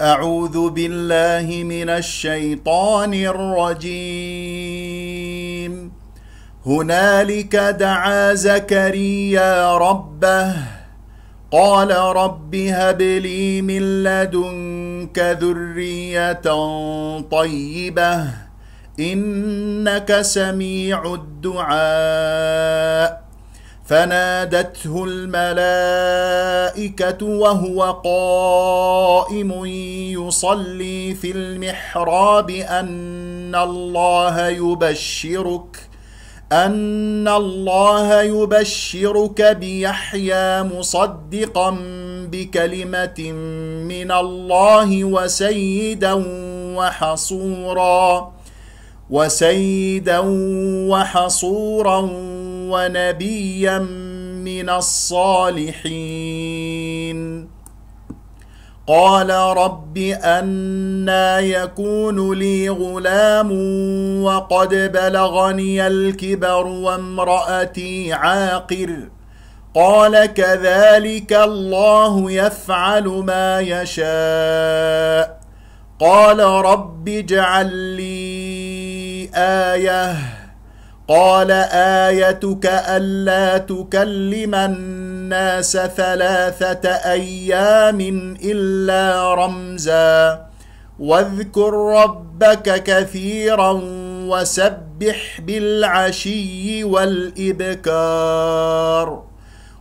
أعوذ بالله من الشيطان الرجيم هنالك دعا زكريا ربه قال رب هب لي من لدنك ذرية طيبة إنك سميع الدعاء فنادته الملائكة وهو قائم يصلي في المحراب أن الله يبشرك أن الله يبشرك بيحيى مصدقا بكلمة من الله وسيدا وحصورا وسيدا وحصورا ونبيا من الصالحين قال رب أنا يكون لي غلام وقد بلغني الكبر وامرأتي عاقر قال كذلك الله يفعل ما يشاء قال رب اجعل لي آيه قال ايتك الا تكلم الناس ثلاثه ايام الا رمزا واذكر ربك كثيرا وسبح بالعشي والابكار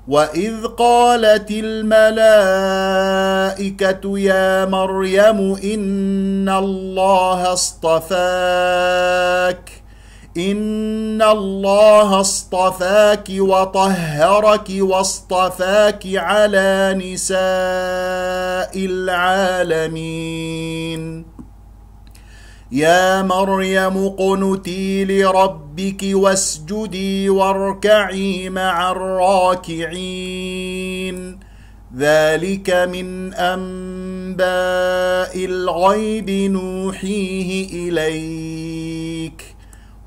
واذ قالت الملائكه يا مريم ان الله اصطفاك إن الله اصطفاك وطهرك واصطفاك على نساء العالمين يا مريم اقنتي لربك واسجدي واركعي مع الراكعين ذلك من أنباء الغيب نوحيه إليك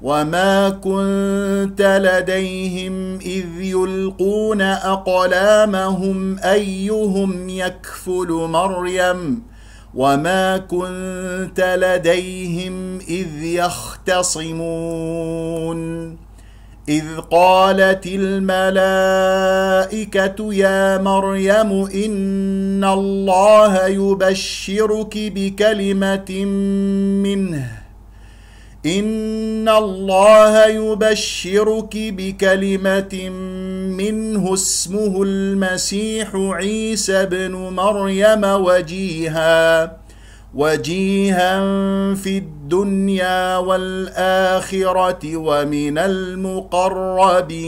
وما كنت لديهم اذ يلقون اقلامهم ايهم يكفل مريم وما كنت لديهم اذ يختصمون اذ قالت الملائكه يا مريم ان الله يبشرك بكلمه منه إن الله يبشرك بكلمة منه اسمه المسيح عيسى بن مريم وجيها وجيها في الدنيا والآخرة ومن المقربين